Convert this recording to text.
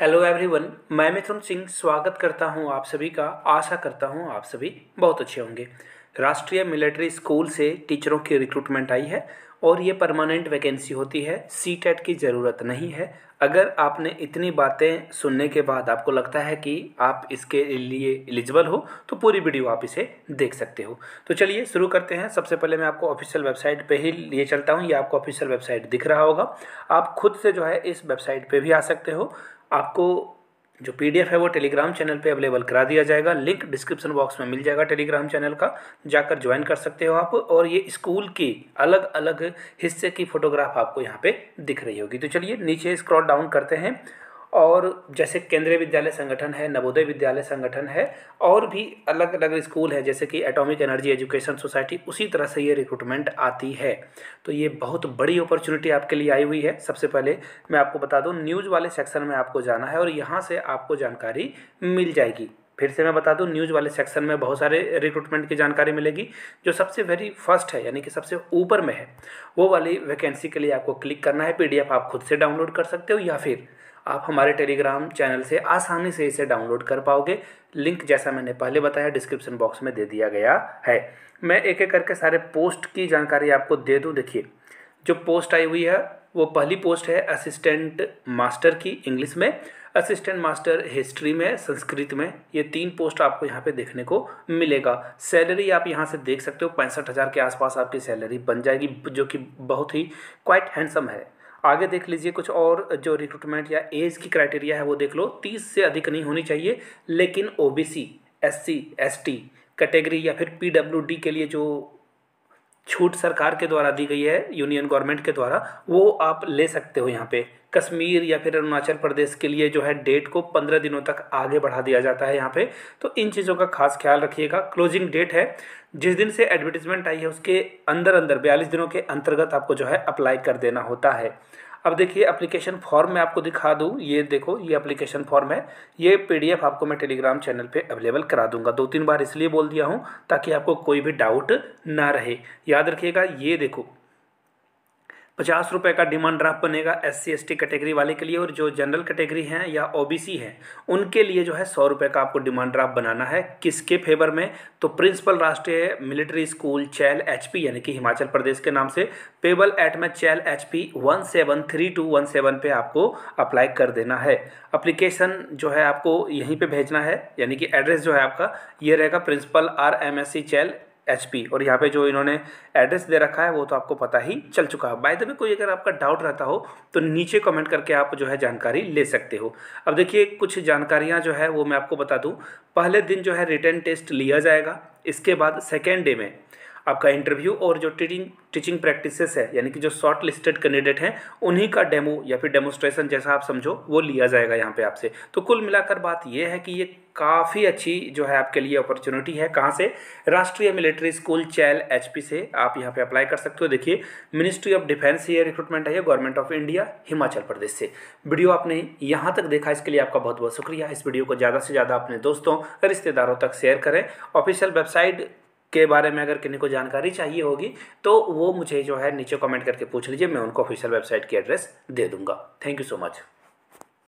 hello everyone मैं मिथुन सिंह स्वागत करता हूं आप सभी का आशा करता हूं आप सभी बहुत अच्छे होंगे राष्ट्रीय मिलिट्री स्कूल से टीचरों की रिक्रूटमेंट आई है और ये परमानेंट वैकेंसी होती है सी टेट e की ज़रूरत नहीं है अगर आपने इतनी बातें सुनने के बाद आपको लगता है कि आप इसके लिए एलिजिबल हो तो पूरी वीडियो आप इसे देख सकते हो तो चलिए शुरू करते हैं सबसे पहले मैं आपको ऑफिशियल वेबसाइट पे ही लिए चलता हूँ ये आपको ऑफिशियल वेबसाइट दिख रहा होगा आप खुद से जो है इस वेबसाइट पे भी आ सकते हो आपको जो पीडीएफ है वो टेलीग्राम चैनल पे अवेलेबल करा दिया जाएगा लिंक डिस्क्रिप्शन बॉक्स में मिल जाएगा टेलीग्राम चैनल का जाकर ज्वाइन कर सकते हो आप और ये स्कूल की अलग अलग हिस्से की फ़ोटोग्राफ आपको यहाँ पे दिख रही होगी तो चलिए नीचे स्क्रॉल डाउन करते हैं और जैसे केंद्रीय विद्यालय संगठन है नवोदय विद्यालय संगठन है और भी अलग अलग स्कूल है जैसे कि एटॉमिक एनर्जी एजुकेशन सोसाइटी उसी तरह से ये रिक्रूटमेंट आती है तो ये बहुत बड़ी अपॉर्चुनिटी आपके लिए आई हुई है सबसे पहले मैं आपको बता दूँ न्यूज़ वाले सेक्शन में आपको जाना है और यहाँ से आपको जानकारी मिल जाएगी फिर से मैं बता दूं न्यूज़ वाले सेक्शन में बहुत सारे रिक्रूटमेंट की जानकारी मिलेगी जो सबसे वेरी फर्स्ट है यानी कि सबसे ऊपर में है वो वाली वैकेंसी के लिए आपको क्लिक करना है पीडीएफ आप खुद से डाउनलोड कर सकते हो या फिर आप हमारे टेलीग्राम चैनल से आसानी से इसे डाउनलोड कर पाओगे लिंक जैसा मैंने पहले बताया डिस्क्रिप्शन बॉक्स में दे दिया गया है मैं एक एक करके सारे पोस्ट की जानकारी आपको दे दूँ देखिए जो पोस्ट आई हुई है वो पहली पोस्ट है असिस्टेंट मास्टर की इंग्लिश में असिस्टेंट मास्टर हिस्ट्री में संस्कृत में ये तीन पोस्ट आपको यहाँ पे देखने को मिलेगा सैलरी आप यहाँ से देख सकते हो पैंसठ हज़ार के आसपास आपकी सैलरी बन जाएगी जो कि बहुत ही क्वाइट हैंडसम है आगे देख लीजिए कुछ और जो रिक्रूटमेंट या एज की क्राइटेरिया है वो देख लो तीस से अधिक नहीं होनी चाहिए लेकिन O B C S C S T category या फिर पी डब्ल्यू डी के लिए जो छूट सरकार के द्वारा दी गई है यूनियन गवर्नमेंट के द्वारा वो आप ले सकते हो यहाँ पे कश्मीर या फिर अरुणाचल प्रदेश के लिए जो है डेट को पंद्रह दिनों तक आगे बढ़ा दिया जाता है यहाँ पे तो इन चीज़ों का खास ख्याल रखिएगा क्लोजिंग डेट है जिस दिन से एडवर्टीजमेंट आई है उसके अंदर अंदर बयालीस दिनों के अंतर्गत आपको जो है अप्लाई कर देना होता है अब देखिए एप्लीकेशन फॉर्म मैं आपको दिखा दूँ ये देखो ये एप्लीकेशन फॉर्म है ये पीडीएफ आपको मैं टेलीग्राम चैनल पे अवेलेबल करा दूंगा दो तीन बार इसलिए बोल दिया हूँ ताकि आपको कोई भी डाउट ना रहे याद रखिएगा ये देखो पचास रुपये का डिमांड ड्राफ्ट बनेगा S C S T category वाले के लिए और जो जनरल कैटेगरी हैं या ओ बी सी हैं उनके लिए जो है सौ रुपये का आपको डिमांड ड्राफ्ट बनाना है किसके फेवर में तो प्रिंसिपल राष्ट्रीय military school Chail H P यानी कि हिमाचल प्रदेश के नाम से पेबल एट में Chail H P one seven three two one seven पे आपको अप्लाई कर देना है अप्लीकेशन जो है आपको यहीं पर भेजना है यानी कि एड्रेस जो है आपका ये रहेगा principal R M S C Chail H और यहाँ पे जो इन्होंने एड्रेस दे रखा है वो तो आपको पता ही चल चुका है बाय द वे कोई अगर आपका डाउट रहता हो तो नीचे कमेंट करके आप जो है जानकारी ले सकते हो अब देखिए कुछ जानकारियाँ जो है वो मैं आपको बता दूँ पहले दिन जो है रिटर्न टेस्ट लिया जाएगा इसके बाद सेकेंड डे में आपका इंटरव्यू और जो टीचिंग टीचिंग प्रैक्टिसेस है यानी कि जो शॉर्ट लिस्टेड कैंडिडेट हैं उन्हीं का डेमो या फिर डेमोस्ट्रेशन जैसा आप समझो वो लिया जाएगा यहाँ पे आपसे तो कुल मिलाकर बात यह है कि ये काफ़ी अच्छी जो है आपके लिए अपॉर्चुनिटी है कहाँ से राष्ट्रीय मिलिट्री स्कूल चैल एचपी से आप यहाँ पे अप्लाई कर सकते हो देखिए मिनिस्ट्री ऑफ डिफेंस ये रिक्रूटमेंट है government of India Himachal Pradesh से वीडियो आपने यहाँ तक देखा इसके लिए आपका बहुत बहुत शुक्रिया इस वीडियो को ज़्यादा से ज़्यादा अपने दोस्तों रिश्तेदारों तक शेयर करें ऑफिशियल वेबसाइट के बारे में अगर किन्हीं को जानकारी चाहिए होगी तो वो मुझे जो है नीचे कमेंट करके पूछ लीजिए मैं उनको ऑफिशियल वेबसाइट की एड्रेस दे दूंगा थैंक यू सो मच